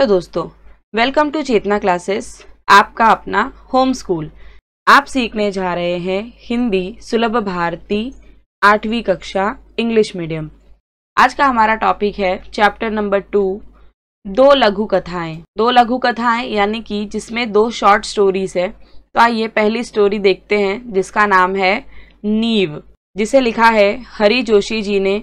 hello दोस्तों welcome to Chetna classes आपका अपना होम स्कूल आप सीखने जा रहे हैं हिंदी सुलभ भारती आठवीं कक्षा इंग्लिश मीडियम आज का हमारा टॉपिक है चैप्टर नंबर टू दो लघु कथाएं दो लघु कथाएं यानी कि जिसमें दो शॉर्ट स्टोरीज है तो आइए पहली स्टोरी देखते हैं जिसका नाम है नीव जिसे लिखा है हरी जोशी जी ने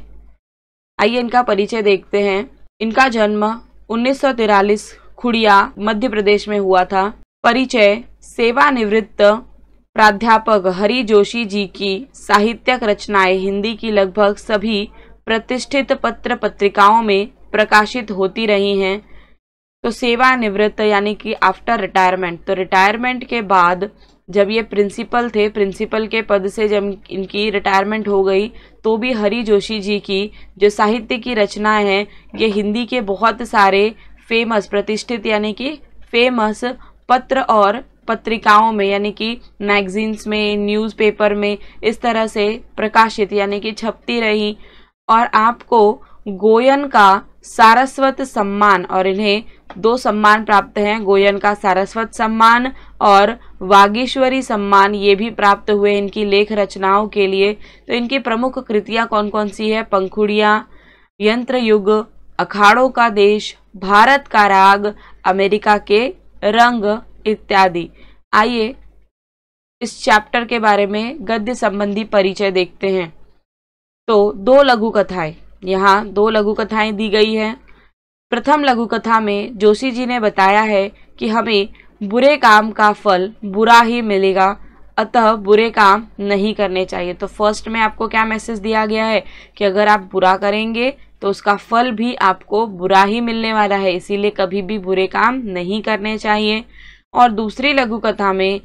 आइए इनका परिचय देखते हैं इनका जन्म 1943 खुड़िया मध्य प्रदेश में हुआ था परिचय सेवानिवृत्त प्राध्यापक हरि जोशी जी की साहित्यक रचनाएं हिंदी की लगभग सभी प्रतिष्ठित पत्र पत्रिकाओं में प्रकाशित होती रही हैं तो सेवानिवृत्त यानी कि आफ्टर रिटायरमेंट तो रिटायरमेंट के बाद जब ये प्रिंसिपल थे प्रिंसिपल के पद से जब इनकी रिटायरमेंट हो गई तो भी हरी जोशी जी की जो साहित्य की रचना है ये हिंदी के बहुत सारे फेमस प्रतिष्ठित यानी कि फेमस पत्र और पत्रिकाओं में यानी कि मैगजीन्स में न्यूज़पेपर में इस तरह से प्रकाशित यानी कि छपती रही और आपको गोयन का सारस्वत सम्मान और इन्हें दो सम्मान प्राप्त हैं गोयन का सारस्वत सम्मान और वागीश्वरी सम्मान ये भी प्राप्त हुए इनकी लेख रचनाओं के लिए तो इनकी प्रमुख कृतियाँ कौन कौन सी है पंखुड़ियाँ यंत्र युग अखाड़ों का देश भारत का राग अमेरिका के रंग इत्यादि आइए इस चैप्टर के बारे में गद्य संबंधी परिचय देखते हैं तो दो लघु कथाएं यहाँ दो लघु कथाएं दी गई हैं प्रथम लघु कथा में जोशी जी ने बताया है कि हमें बुरे काम का फल बुरा ही मिलेगा अतः बुरे काम नहीं करने चाहिए तो फर्स्ट में आपको क्या मैसेज दिया गया है कि अगर आप बुरा करेंगे तो उसका फल भी आपको बुरा ही मिलने वाला है इसीलिए कभी भी बुरे काम नहीं करने चाहिए और दूसरी लघु कथा में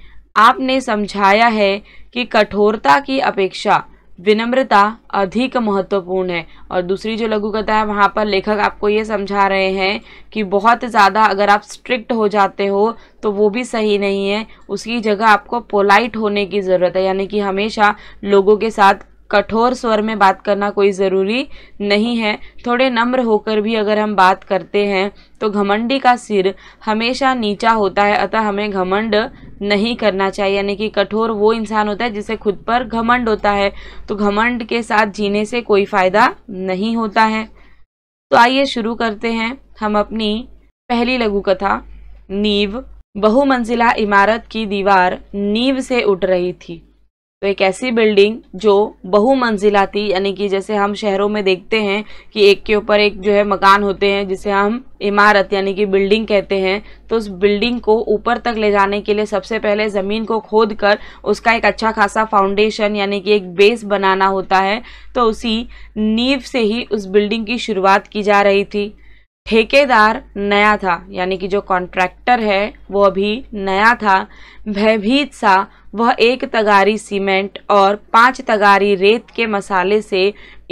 आपने समझाया है कि कठोरता की अपेक्षा विनम्रता अधिक महत्वपूर्ण है और दूसरी जो लघु कथा है वहाँ पर लेखक आपको ये समझा रहे हैं कि बहुत ज़्यादा अगर आप स्ट्रिक्ट हो जाते हो तो वो भी सही नहीं है उसकी जगह आपको पोलाइट होने की ज़रूरत है यानी कि हमेशा लोगों के साथ कठोर स्वर में बात करना कोई ज़रूरी नहीं है थोड़े नम्र होकर भी अगर हम बात करते हैं तो घमंडी का सिर हमेशा नीचा होता है अतः हमें घमंड नहीं करना चाहिए यानी कि कठोर वो इंसान होता है जिसे खुद पर घमंड होता है तो घमंड के साथ जीने से कोई फ़ायदा नहीं होता है तो आइए शुरू करते हैं हम अपनी पहली लघु कथा नींव बहुमंजिला इमारत की दीवार नींव से उठ रही थी तो एक ऐसी बिल्डिंग जो बहुमंजिला थी यानी कि जैसे हम शहरों में देखते हैं कि एक के ऊपर एक जो है मकान होते हैं जिसे हम इमारत यानी कि बिल्डिंग कहते हैं तो उस बिल्डिंग को ऊपर तक ले जाने के लिए सबसे पहले ज़मीन को खोद कर उसका एक अच्छा खासा फाउंडेशन यानी कि एक बेस बनाना होता है तो उसी नींव से ही उस बिल्डिंग की शुरुआत की जा रही थी ठेकेदार नया था यानी कि जो कॉन्ट्रैक्टर है वो अभी नया था भयभीत सा वह एक तगारी सीमेंट और पांच तगारी रेत के मसाले से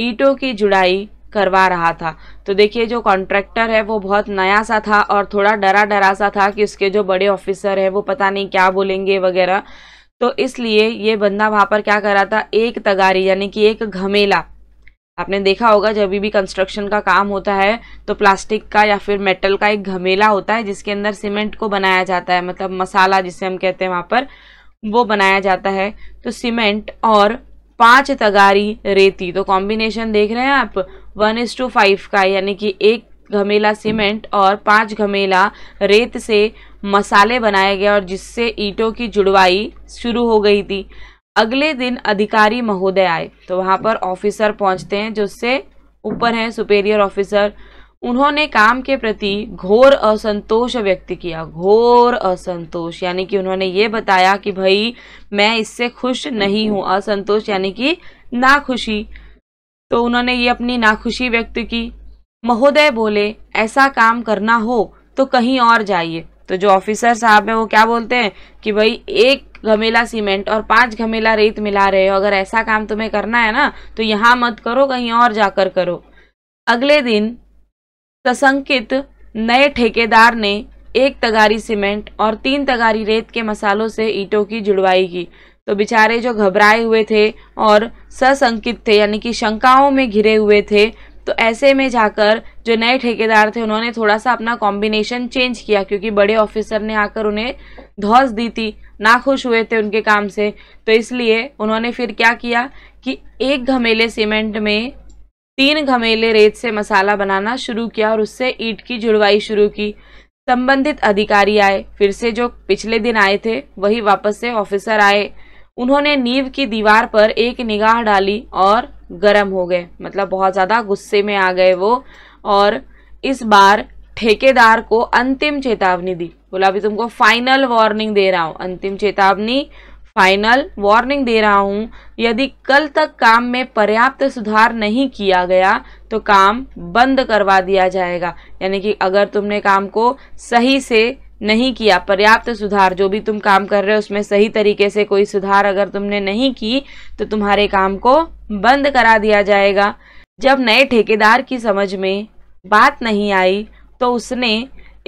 ईंटों की जुड़ाई करवा रहा था तो देखिए जो कॉन्ट्रैक्टर है वो बहुत नया सा था और थोड़ा डरा डरा सा था कि उसके जो बड़े ऑफिसर है वो पता नहीं क्या बोलेंगे वगैरह तो इसलिए ये बंदा वहाँ पर क्या कर रहा था एक तगारी यानी कि एक घमेला आपने देखा होगा जब भी कंस्ट्रक्शन का काम होता है तो प्लास्टिक का या फिर मेटल का एक घमेला होता है जिसके अंदर सीमेंट को बनाया जाता है मतलब मसाला जिसे हम कहते हैं वहाँ पर वो बनाया जाता है तो सीमेंट और पांच तगारी रेती तो कॉम्बिनेशन देख रहे हैं आप वन इज टू फाइव का यानी कि एक घमेला सीमेंट और पांच घमेला रेत से मसाले बनाए गए और जिससे ईंटों की जुड़वाई शुरू हो गई थी अगले दिन अधिकारी महोदय आए तो वहाँ पर ऑफिसर पहुँचते हैं जिससे ऊपर हैं सुपेरियर ऑफिसर उन्होंने काम के प्रति घोर असंतोष व्यक्त किया घोर असंतोष यानी कि उन्होंने ये बताया कि भाई मैं इससे खुश नहीं हूँ असंतोष यानी कि नाखुशी तो उन्होंने ये अपनी नाखुशी व्यक्त की महोदय बोले ऐसा काम करना हो तो कहीं और जाइए तो जो ऑफिसर साहब है वो क्या बोलते हैं कि भाई एक घमेला सीमेंट और पांच घमेला रेत मिला रहे हो अगर ऐसा काम तुम्हें करना है ना तो यहाँ मत करो कहीं और जाकर करो अगले दिन प्रसंकित नए ठेकेदार ने एक तगारी सीमेंट और तीन तगारी रेत के मसालों से ईंटों की जुड़वाई की तो बेचारे जो घबराए हुए थे और सशंकित थे यानी कि शंकाओं में घिरे हुए थे तो ऐसे में जाकर जो नए ठेकेदार थे उन्होंने थोड़ा सा अपना कॉम्बिनेशन चेंज किया क्योंकि बड़े ऑफिसर ने आकर उन्हें धौस दी थी ना खुश हुए थे उनके काम से तो इसलिए उन्होंने फिर क्या किया कि एक घमेले सीमेंट में तीन घमेले रेत से मसाला बनाना शुरू किया और उससे ईट की जुड़वाई शुरू की संबंधित अधिकारी आए फिर से जो पिछले दिन आए थे वही वापस से ऑफिसर आए उन्होंने नींव की दीवार पर एक निगाह डाली और गर्म हो गए मतलब बहुत ज़्यादा गुस्से में आ गए वो और इस बार ठेकेदार को अंतिम चेतावनी दी बोला अभी तुमको फाइनल वार्निंग दे रहा हूँ अंतिम चेतावनी फाइनल वार्निंग दे रहा हूँ यदि कल तक काम में पर्याप्त सुधार नहीं किया गया तो काम बंद करवा दिया जाएगा यानी कि अगर तुमने काम को सही से नहीं किया पर्याप्त सुधार जो भी तुम काम कर रहे हो उसमें सही तरीके से कोई सुधार अगर तुमने नहीं की तो तुम्हारे काम को बंद करा दिया जाएगा जब नए ठेकेदार की समझ में बात नहीं आई तो उसने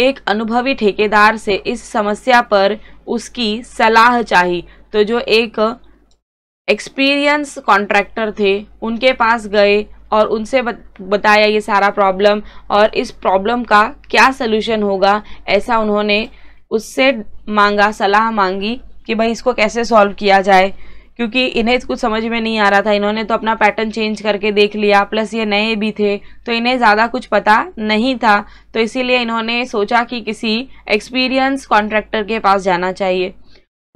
एक अनुभवी ठेकेदार से इस समस्या पर उसकी सलाह चाही तो जो एक एक्सपीरियंस कॉन्ट्रैक्टर थे उनके पास गए और उनसे बताया ये सारा प्रॉब्लम और इस प्रॉब्लम का क्या सलूशन होगा ऐसा उन्होंने उससे मांगा सलाह मांगी कि भाई इसको कैसे सॉल्व किया जाए क्योंकि इन्हें कुछ समझ में नहीं आ रहा था इन्होंने तो अपना पैटर्न चेंज करके देख लिया प्लस ये नए भी थे तो इन्हें ज़्यादा कुछ पता नहीं था तो इसीलिए इन्होंने सोचा कि किसी एक्सपीरियंस कॉन्ट्रैक्टर के पास जाना चाहिए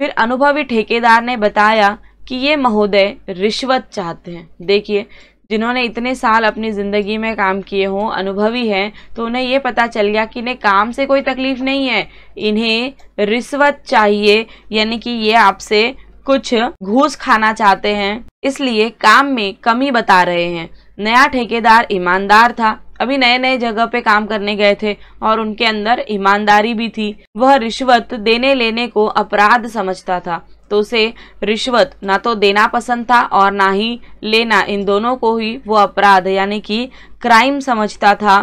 फिर अनुभवी ठेकेदार ने बताया कि ये महोदय रिश्वत चाहते हैं देखिए जिन्होंने इतने साल अपनी ज़िंदगी में काम किए हों अनुभवी हैं तो उन्हें ये पता चल गया कि इन्हें काम से कोई तकलीफ़ नहीं है इन्हें रिश्वत चाहिए यानी कि ये आपसे कुछ घूस खाना चाहते हैं इसलिए काम में कमी बता रहे हैं नया ठेकेदार ईमानदार था अभी नए नए जगह पे काम करने गए थे और उनके अंदर ईमानदारी भी थी वह रिश्वत देने लेने को अपराध समझता था तो उसे रिश्वत ना तो देना पसंद था और ना ही लेना इन दोनों को ही वो अपराध यानी कि क्राइम समझता था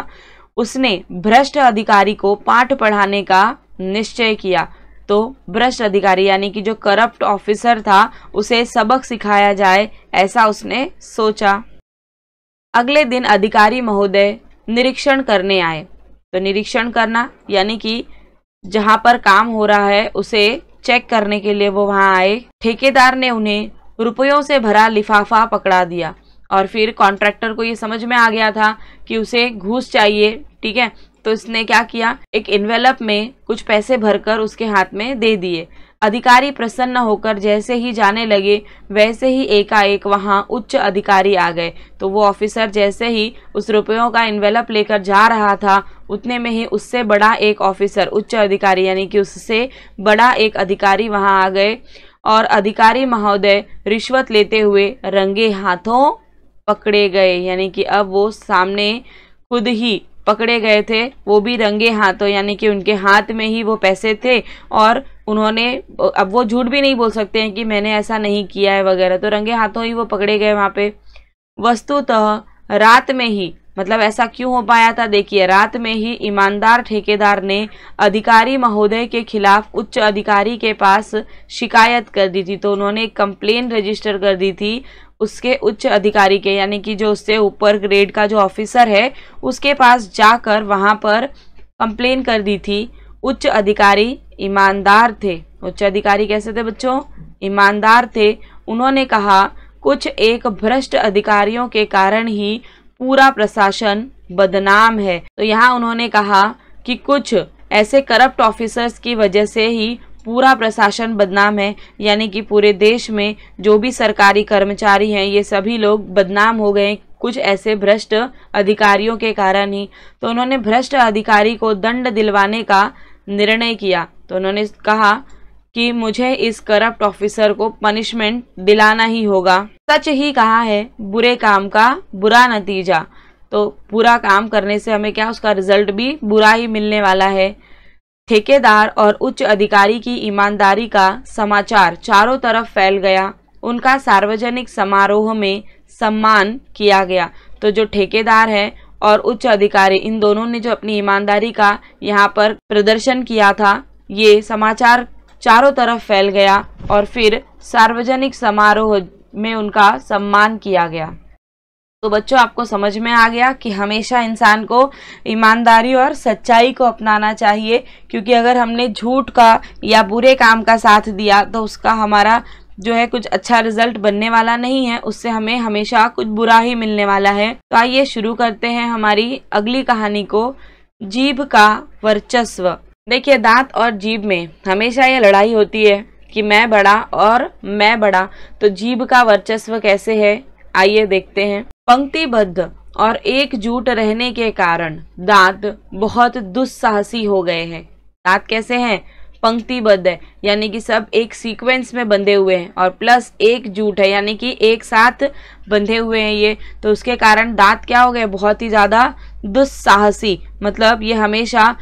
उसने भ्रष्ट अधिकारी को पाठ पढ़ाने का निश्चय किया तो भ्रष्ट अधिकारी यानी कि जो करप्ट ऑफिसर था उसे सबक सिखाया जाए ऐसा उसने सोचा अगले दिन अधिकारी महोदय निरीक्षण करने आए तो निरीक्षण करना यानी कि जहाँ पर काम हो रहा है उसे चेक करने के लिए वो वहां आए ठेकेदार ने उन्हें रुपयों से भरा लिफाफा पकड़ा दिया और फिर कॉन्ट्रैक्टर को ये समझ में आ गया था कि उसे घूस चाहिए ठीक है तो इसने क्या किया एक इन्वेलप में कुछ पैसे भरकर उसके हाथ में दे दिए अधिकारी प्रसन्न होकर जैसे ही जाने लगे वैसे ही एकाएक वहां उच्च अधिकारी आ गए तो वो ऑफिसर जैसे ही उस रुपयों का इन्वेलप लेकर जा रहा था उतने में ही उससे बड़ा एक ऑफिसर उच्च अधिकारी यानी कि उससे बड़ा एक अधिकारी वहां आ गए और अधिकारी महोदय रिश्वत लेते हुए रंगे हाथों पकड़े गए यानी कि अब वो सामने खुद ही पकड़े गए थे वो भी रंगे हाथों यानी कि उनके हाथ में ही वो पैसे थे और उन्होंने अब वो झूठ भी नहीं बोल सकते हैं कि मैंने ऐसा नहीं किया है वगैरह तो रंगे हाथों ही वो पकड़े गए वहाँ पे वस्तुतः रात में ही मतलब ऐसा क्यों हो पाया था देखिए रात में ही ईमानदार ठेकेदार ने अधिकारी महोदय के खिलाफ उच्च अधिकारी के पास शिकायत कर दी थी तो उन्होंने एक कंप्लेन रजिस्टर कर दी थी उसके उच्च अधिकारी के यानी कि जो उससे ऊपर ग्रेड का जो ऑफिसर है उसके पास जाकर वहाँ पर कंप्लेन कर दी थी उच्च अधिकारी ईमानदार थे उच्च अधिकारी कैसे थे बच्चों ईमानदार थे उन्होंने कहा कुछ एक भ्रष्ट अधिकारियों के कारण ही पूरा प्रशासन बदनाम है तो यहाँ उन्होंने कहा कि कुछ ऐसे करप्ट ऑफिसर्स की वजह से ही पूरा प्रशासन बदनाम है यानी कि पूरे देश में जो भी सरकारी कर्मचारी हैं ये सभी लोग बदनाम हो गए कुछ ऐसे भ्रष्ट अधिकारियों के कारण ही तो उन्होंने भ्रष्ट अधिकारी को दंड दिलवाने का निर्णय किया तो उन्होंने कहा कि मुझे इस करप्ट ऑफिसर को पनिशमेंट दिलाना ही होगा सच ही कहा है बुरे काम का बुरा नतीजा तो बुरा काम करने से हमें क्या उसका रिजल्ट भी बुरा ही मिलने वाला है ठेकेदार और उच्च अधिकारी की ईमानदारी का समाचार चारों तरफ फैल गया उनका सार्वजनिक समारोह में सम्मान किया गया तो जो ठेकेदार है और उच्च अधिकारी इन दोनों ने जो अपनी ईमानदारी का यहाँ पर प्रदर्शन किया था ये समाचार चारों तरफ फैल गया और फिर सार्वजनिक समारोह में उनका सम्मान किया गया तो बच्चों आपको समझ में आ गया कि हमेशा इंसान को ईमानदारी और सच्चाई को अपनाना चाहिए क्योंकि अगर हमने झूठ का या बुरे काम का साथ दिया तो उसका हमारा जो है कुछ अच्छा रिजल्ट बनने वाला नहीं है उससे हमें हमेशा कुछ बुरा ही मिलने वाला है तो आइए शुरू करते हैं हमारी अगली कहानी को जीभ का वर्चस्व देखिए दांत और जीभ में हमेशा ये लड़ाई होती है कि मैं बड़ा और मैं बड़ा तो जीभ का वर्चस्व कैसे है आइए देखते हैं पंक्तिबद्ध और एकजुट रहने के कारण दांत बहुत दुस्साहसी हो गए हैं दांत कैसे हैं पंक्तिबद्ध है यानी कि सब एक सीक्वेंस में बंधे हुए हैं और प्लस एक जूट है यानी कि एक साथ बंधे हुए हैं ये तो उसके कारण दांत क्या हो गए बहुत ही ज़्यादा दुस्साहसी मतलब ये हमेशा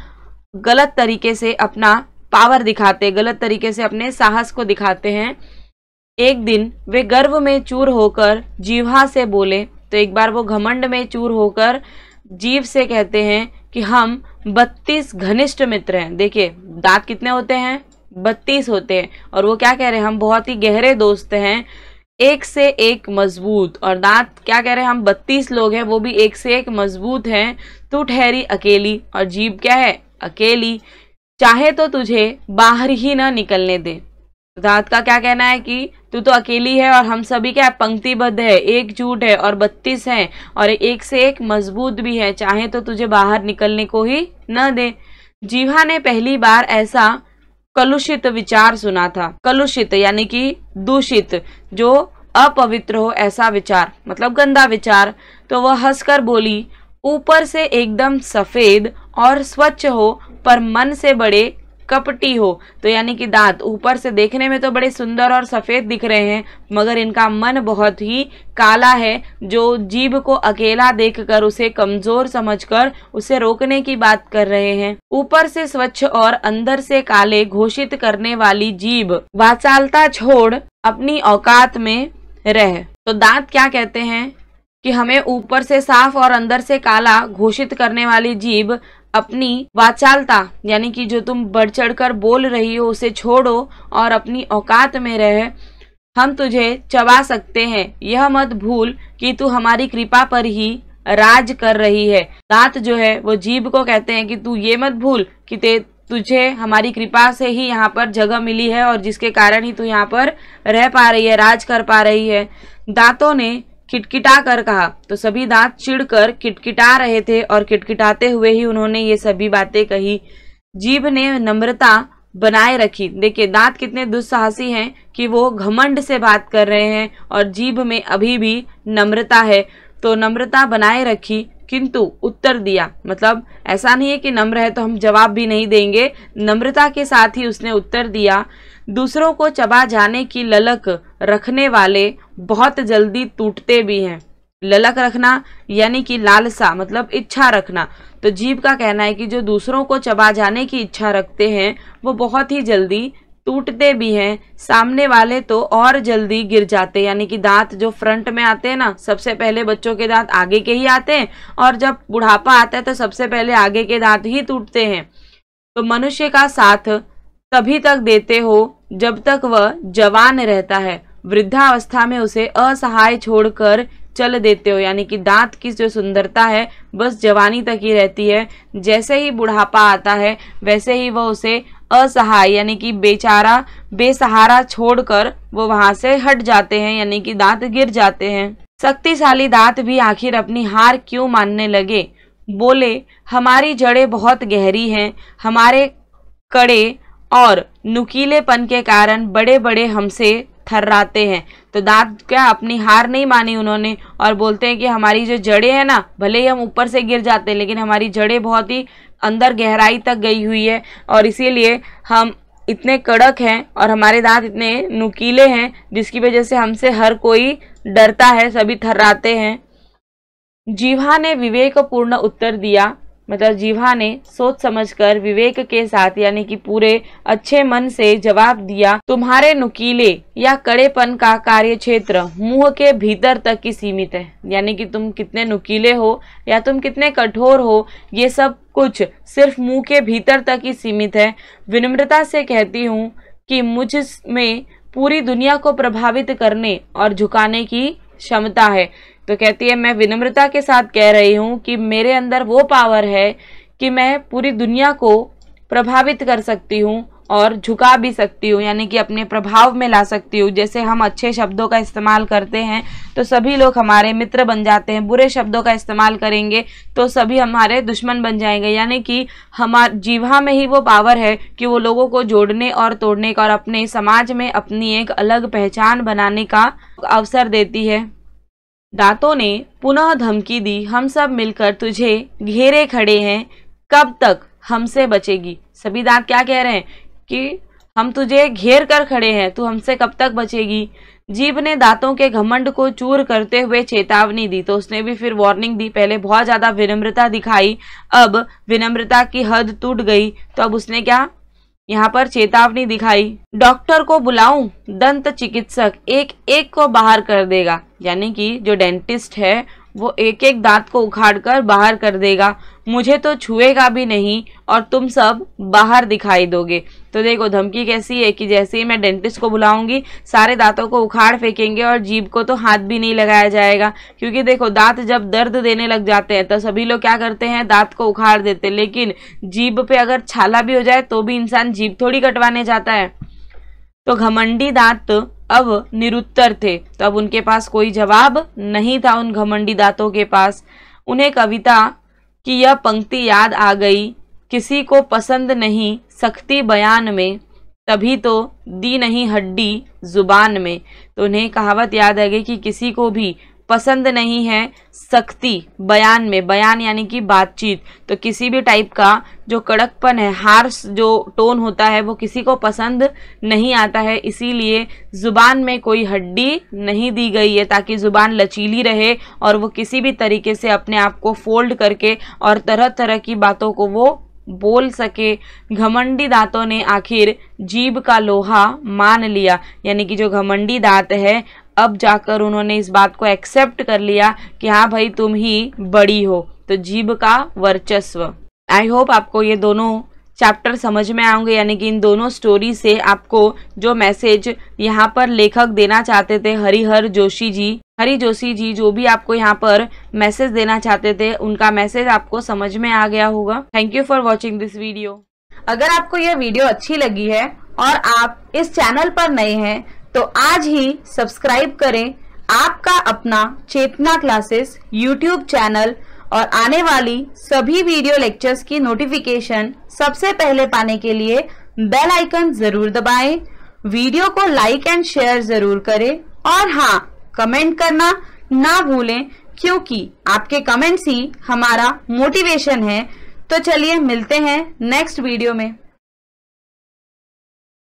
गलत तरीके से अपना पावर दिखाते गलत तरीके से अपने साहस को दिखाते हैं एक दिन वे गर्व में चूर होकर जीवा से बोले तो एक बार वो घमंड में चूर होकर जीव से कहते हैं कि हम बत्तीस घनिष्ठ मित्र हैं देखिए दांत कितने होते हैं बत्तीस होते हैं और वो क्या कह रहे हैं हम बहुत ही गहरे दोस्त हैं एक से एक मजबूत और दांत क्या कह रहे हैं हम बत्तीस लोग हैं वो भी एक से एक मजबूत हैं तू ठहरी अकेली और जीव क्या है अकेली चाहे तो तुझे बाहर ही ना निकलने दे तो दांत का क्या कहना है कि तू तो अकेली है और हम सभी क्या पंक्तिबद्ध है एकजुट है और बत्तीस है और एक से एक मजबूत भी है चाहे तो तुझे बाहर निकलने को ही न दे जीवा ने पहली बार ऐसा कलुषित विचार सुना था कलुषित यानी कि दूषित जो अपवित्र हो ऐसा विचार मतलब गंदा विचार तो वह हंसकर बोली ऊपर से एकदम सफेद और स्वच्छ हो पर मन से बड़े कपटी हो तो यानी कि दांत ऊपर से देखने में तो बड़े सुंदर और सफ़ेद दिख रहे हैं मगर इनका मन बहुत ही काला है जो जीव को अकेला देखकर उसे कमज़ोर समझकर उसे रोकने की बात कर रहे हैं ऊपर से स्वच्छ और अंदर से काले घोषित करने वाली जीव वाचालता छोड़ अपनी औकात में रह तो दांत क्या कहते हैं कि हमें ऊपर से साफ और अंदर से काला घोषित करने वाली जीव अपनी वाचालता यानी कि जो तुम बढ़ चढ़ कर बोल रही हो उसे छोड़ो और अपनी औकात में रह हम तुझे चबा सकते हैं यह मत भूल कि तू हमारी कृपा पर ही राज कर रही है दांत जो है वो जीभ को कहते हैं कि तू ये मत भूल कि ते तुझे हमारी कृपा से ही यहाँ पर जगह मिली है और जिसके कारण ही तू यहाँ पर रह पा रही है राज कर पा रही है दांतों ने किटकिटा कर कहा तो सभी दांत चिड़ कर किटकिटा रहे थे और किटकिटाते हुए ही उन्होंने ये सभी बातें कही जीभ ने नम्रता बनाए रखी देखिए दांत कितने दुस्साहसी हैं कि वो घमंड से बात कर रहे हैं और जीभ में अभी भी नम्रता है तो नम्रता बनाए रखी किंतु उत्तर दिया मतलब ऐसा नहीं है कि नम्र है तो हम जवाब भी नहीं देंगे नम्रता के साथ ही उसने उत्तर दिया दूसरों को चबा जाने की ललक रखने वाले बहुत जल्दी टूटते भी हैं ललक रखना यानी कि लालसा मतलब इच्छा रखना तो जीव का कहना है कि जो दूसरों को चबा जाने की इच्छा रखते हैं वो बहुत ही जल्दी टूटते भी हैं सामने वाले तो और जल्दी गिर जाते हैं यानी कि दांत जो फ्रंट में आते हैं ना सबसे पहले बच्चों के दांत आगे के ही आते हैं और जब बुढ़ापा आता है तो सबसे पहले आगे के दांत ही टूटते हैं तो मनुष्य का साथ तभी तक देते हो जब तक वह जवान रहता है वृद्धावस्था में उसे असहाय छोड़कर चल देते हो यानी कि दांत की जो सुंदरता है बस जवानी तक ही रहती है जैसे ही बुढ़ापा आता है वैसे ही वह उसे असहाय यानी कि बेचारा बेसहारा छोड़कर वो वहाँ से हट जाते हैं यानी कि दांत गिर जाते हैं शक्तिशाली दांत भी आखिर अपनी हार क्यों मानने लगे बोले हमारी जड़ें बहुत गहरी हैं हमारे कड़े और नुकीलेपन के कारण बड़े बड़े हमसे थर्राते हैं तो दांत क्या अपनी हार नहीं मानी उन्होंने और बोलते हैं कि हमारी जो जड़ें हैं ना भले ही हम ऊपर से गिर जाते हैं लेकिन हमारी जड़ें बहुत ही अंदर गहराई तक गई हुई है और इसीलिए हम इतने कड़क हैं और हमारे दांत इतने नुकीले हैं जिसकी वजह से हमसे हर कोई डरता है सभी थर्राते हैं जीवा ने विवेकपूर्ण उत्तर दिया मतलब जीवा ने सोच समझकर विवेक के साथ यानी कि पूरे अच्छे मन से जवाब दिया तुम्हारे नुकीले या कड़ेपन का कार्य क्षेत्र मुंह के भीतर तक की सीमित है यानी कि तुम कितने नुकीले हो या तुम कितने कठोर हो ये सब कुछ सिर्फ मुंह के भीतर तक ही सीमित है विनम्रता से कहती हूँ कि मुझ में पूरी दुनिया को प्रभावित करने और झुकाने की क्षमता है तो कहती है मैं विनम्रता के साथ कह रही हूँ कि मेरे अंदर वो पावर है कि मैं पूरी दुनिया को प्रभावित कर सकती हूँ और झुका भी सकती हूँ यानी कि अपने प्रभाव में ला सकती हूँ जैसे हम अच्छे शब्दों का इस्तेमाल करते हैं तो सभी लोग हमारे मित्र बन जाते हैं बुरे शब्दों का इस्तेमाल करेंगे तो सभी हमारे दुश्मन बन जाएंगे यानी कि हमार जीवा में ही वो पावर है कि वो लोगों को जोड़ने और तोड़ने का और अपने समाज में अपनी एक अलग पहचान बनाने का अवसर देती है दांतों ने पुनः धमकी दी हम सब मिलकर तुझे घेरे खड़े हैं कब तक हमसे बचेगी सभी दांत क्या कह रहे हैं कि हम तुझे घेर कर खड़े हैं तू हमसे कब तक बचेगी जीव ने दांतों के घमंड को चूर करते हुए चेतावनी दी तो उसने भी फिर वार्निंग दी पहले बहुत ज़्यादा विनम्रता दिखाई अब विनम्रता की हद टूट गई तो अब उसने क्या यहाँ पर चेतावनी दिखाई डॉक्टर को बुलाऊं दंत चिकित्सक एक एक को बाहर कर देगा यानी कि जो डेंटिस्ट है वो एक एक दांत को उखाड़ कर बाहर कर देगा मुझे तो छुएगा भी नहीं और तुम सब बाहर दिखाई दोगे तो देखो धमकी कैसी है कि जैसे ही मैं डेंटिस्ट को बुलाऊंगी सारे दांतों को उखाड़ फेंकेंगे और जीभ को तो हाथ भी नहीं लगाया जाएगा क्योंकि देखो दांत जब दर्द देने लग जाते हैं तो सभी लोग क्या करते हैं दांत को उखाड़ देते लेकिन जीभ पे अगर छाला भी हो जाए तो भी इंसान जीभ थोड़ी कटवाने जाता है तो घमंडी दांत अब निरुत्तर थे तो अब उनके पास कोई जवाब नहीं था उन घमंडी दांतों के पास उन्हें कविता कि यह पंक्ति याद आ गई किसी को पसंद नहीं सख्ती बयान में तभी तो दी नहीं हड्डी जुबान में तो उन्हें कहावत याद आ गई कि किसी को भी पसंद नहीं है सख्ती बयान में बयान यानी कि बातचीत तो किसी भी टाइप का जो कड़कपन है हार्स जो टोन होता है वो किसी को पसंद नहीं आता है इसीलिए ज़ुबान में कोई हड्डी नहीं दी गई है ताकि ज़ुबान लचीली रहे और वो किसी भी तरीके से अपने आप को फोल्ड करके और तरह तरह की बातों को वो बोल सके घमंडी दांतों ने आखिर जीभ का लोहा मान लिया यानी कि जो घमंडी दांत है अब जाकर उन्होंने इस बात को एक्सेप्ट कर लिया कि हाँ भाई तुम ही बड़ी हो तो जीव का वर्चस्व आई होप आपको ये दोनों चैप्टर समझ में आएंगे यानी कि इन दोनों स्टोरी से आपको जो मैसेज यहाँ पर लेखक देना चाहते थे हरिहर जोशी जी हरी जोशी जी जो भी आपको यहाँ पर मैसेज देना चाहते थे उनका मैसेज आपको समझ में आ गया होगा thank you for watching this video अगर आपको यह वीडियो अच्छी लगी है और आप इस चैनल पर नए हैं तो आज ही सब्सक्राइब करें आपका अपना चेतना क्लासेस यूट्यूब चैनल और आने वाली सभी वीडियो लेक्चर्स की नोटिफिकेशन सबसे पहले पाने के लिए बेल आइकन जरूर दबाएं, वीडियो को लाइक एंड शेयर जरूर करें और हाँ कमेंट करना ना भूलें क्योंकि आपके कमेंट्स ही हमारा मोटिवेशन है तो चलिए मिलते हैं नेक्स्ट वीडियो में